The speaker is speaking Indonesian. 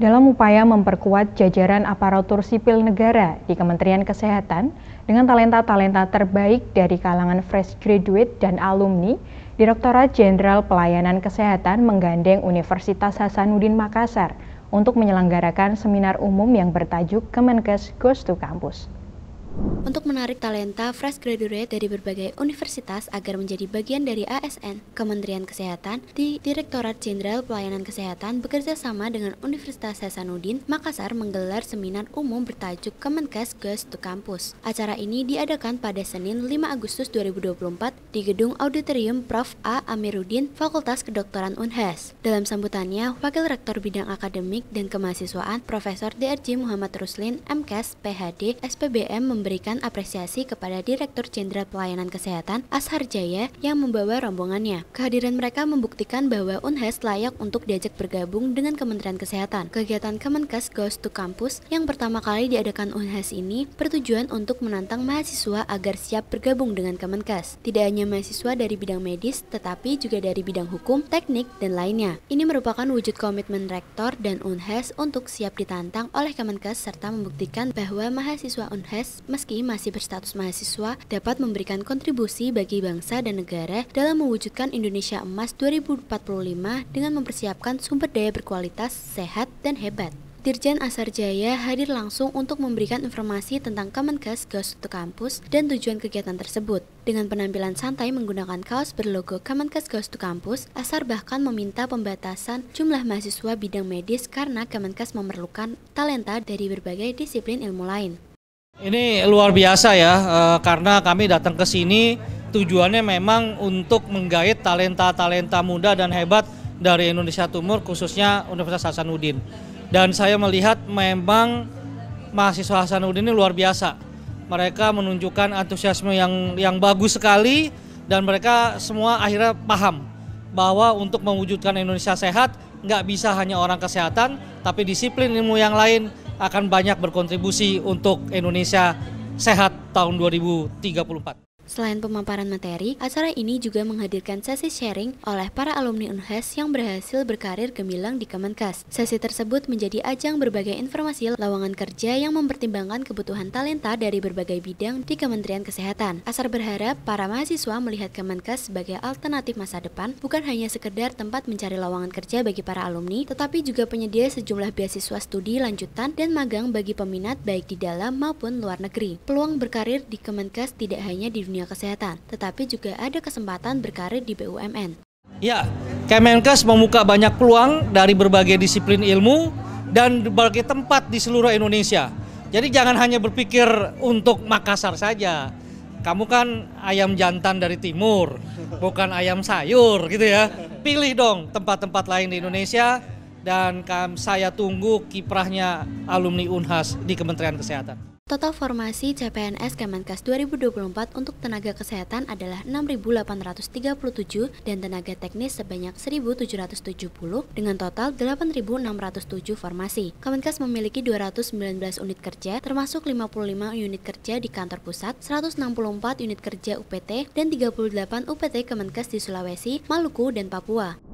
Dalam upaya memperkuat jajaran aparatur sipil negara di Kementerian Kesehatan dengan talenta-talenta terbaik dari kalangan fresh graduate dan alumni, Direktorat Jenderal Pelayanan Kesehatan menggandeng Universitas Hasanuddin Makassar untuk menyelenggarakan seminar umum yang bertajuk Kemenkes Goes to Campus untuk menarik talenta fresh graduate dari berbagai universitas agar menjadi bagian dari ASN. Kementerian Kesehatan di Direktorat Jenderal Pelayanan Kesehatan bekerja sama dengan Universitas Hasanuddin Makassar menggelar seminar umum bertajuk Kemenkes Goes to Campus. Acara ini diadakan pada Senin 5 Agustus 2024 di Gedung Auditorium Prof. A. Amiruddin, Fakultas Kedokteran Unhas. Dalam sambutannya, Wakil Rektor Bidang Akademik dan Kemahasiswaan Profesor DRJ Muhammad Ruslin, MKes, PhD, SPBM memberikan menyampaikan apresiasi kepada Direktur Jenderal Pelayanan Kesehatan Ashar Jaya yang membawa rombongannya. Kehadiran mereka membuktikan bahwa Unhes layak untuk diajak bergabung dengan Kementerian Kesehatan. Kegiatan Kemenkes Goes to Campus yang pertama kali diadakan Unhes ini bertujuan untuk menantang mahasiswa agar siap bergabung dengan Kemenkes. Tidak hanya mahasiswa dari bidang medis, tetapi juga dari bidang hukum, teknik, dan lainnya. Ini merupakan wujud komitmen Rektor dan Unhes untuk siap ditantang oleh Kemenkes serta membuktikan bahwa mahasiswa Unhes meski masih berstatus mahasiswa dapat memberikan kontribusi bagi bangsa dan negara dalam mewujudkan Indonesia Emas 2045 dengan mempersiapkan sumber daya berkualitas, sehat, dan hebat. Dirjen Asar Jaya hadir langsung untuk memberikan informasi tentang Kemenkes Goes to Campus dan tujuan kegiatan tersebut. Dengan penampilan santai menggunakan kaos berlogo Kemenkes Goes to Campus, Asar bahkan meminta pembatasan jumlah mahasiswa bidang medis karena Kemenkes memerlukan talenta dari berbagai disiplin ilmu lain. Ini luar biasa ya, eh, karena kami datang ke sini tujuannya memang untuk menggait talenta-talenta muda dan hebat dari Indonesia Timur, khususnya Universitas Hasanuddin. Dan saya melihat memang mahasiswa Hasanuddin ini luar biasa. Mereka menunjukkan antusiasme yang yang bagus sekali dan mereka semua akhirnya paham bahwa untuk mewujudkan Indonesia sehat nggak bisa hanya orang kesehatan, tapi disiplin ilmu yang lain akan banyak berkontribusi untuk Indonesia sehat tahun 2034. Selain pemaparan materi, acara ini juga menghadirkan sesi sharing oleh para alumni UNHAS yang berhasil berkarir gemilang di Kemenkes. Sesi tersebut menjadi ajang berbagai informasi lowongan kerja yang mempertimbangkan kebutuhan talenta dari berbagai bidang di Kementerian Kesehatan. Asar berharap para mahasiswa melihat Kemenkes sebagai alternatif masa depan, bukan hanya sekedar tempat mencari lowongan kerja bagi para alumni, tetapi juga penyedia sejumlah beasiswa studi lanjutan dan magang bagi peminat baik di dalam maupun luar negeri. Peluang berkarir di Kemenkes tidak hanya di dunia dunia kesehatan, tetapi juga ada kesempatan berkarir di BUMN. Ya, Kemenkes membuka banyak peluang dari berbagai disiplin ilmu dan berbagai tempat di seluruh Indonesia. Jadi jangan hanya berpikir untuk Makassar saja. Kamu kan ayam jantan dari timur, bukan ayam sayur gitu ya. Pilih dong tempat-tempat lain di Indonesia dan saya tunggu kiprahnya alumni Unhas di Kementerian Kesehatan. Total formasi CPNS Kemenkes 2024 untuk tenaga kesehatan adalah 6.837 dan tenaga teknis sebanyak 1.770 dengan total 8.607 formasi. Kemenkes memiliki 219 unit kerja termasuk 55 unit kerja di kantor pusat, 164 unit kerja UPT dan 38 UPT Kemenkes di Sulawesi, Maluku, dan Papua.